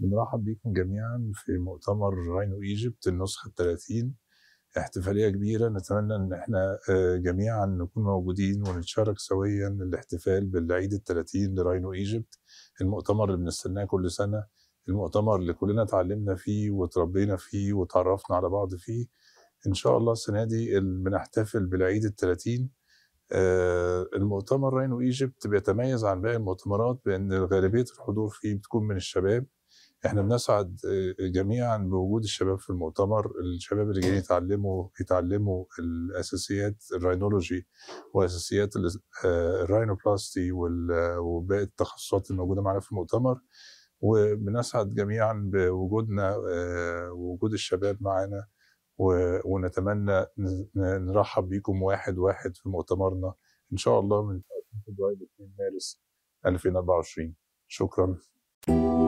بنرحب بيكم جميعا في مؤتمر راينو ايجيبت النسخه 30 احتفاليه كبيره نتمنى ان احنا آه، جميعا نكون موجودين ونتشارك سويا الاحتفال بالعيد ال 30 لراينو ايجيبت المؤتمر اللي بنستناه كل سنه المؤتمر اللي كلنا اتعلمنا فيه وتربينا فيه وتعرفنا على بعض فيه ان شاء الله السنه دي بنحتفل بالعيد ال 30 آه المؤتمر راينو ايجيبت بيتميز عن باقي المؤتمرات بان غالبيه الحضور فيه بتكون من الشباب احنا بنسعد آه، جميعا بوجود الشباب في المؤتمر الشباب اللي جايين يتعلموا يتعلموا الاساسيات الراينولوجي واساسيات الراينوبلاستي آه، وباقي التخصصات الموجوده معانا في المؤتمر وبنسعد جميعا بوجودنا ووجود آه، الشباب معانا ونتمنى نرحب بيكم واحد واحد في مؤتمرنا ان شاء الله من فبراير 2 مارس 2024 شكرا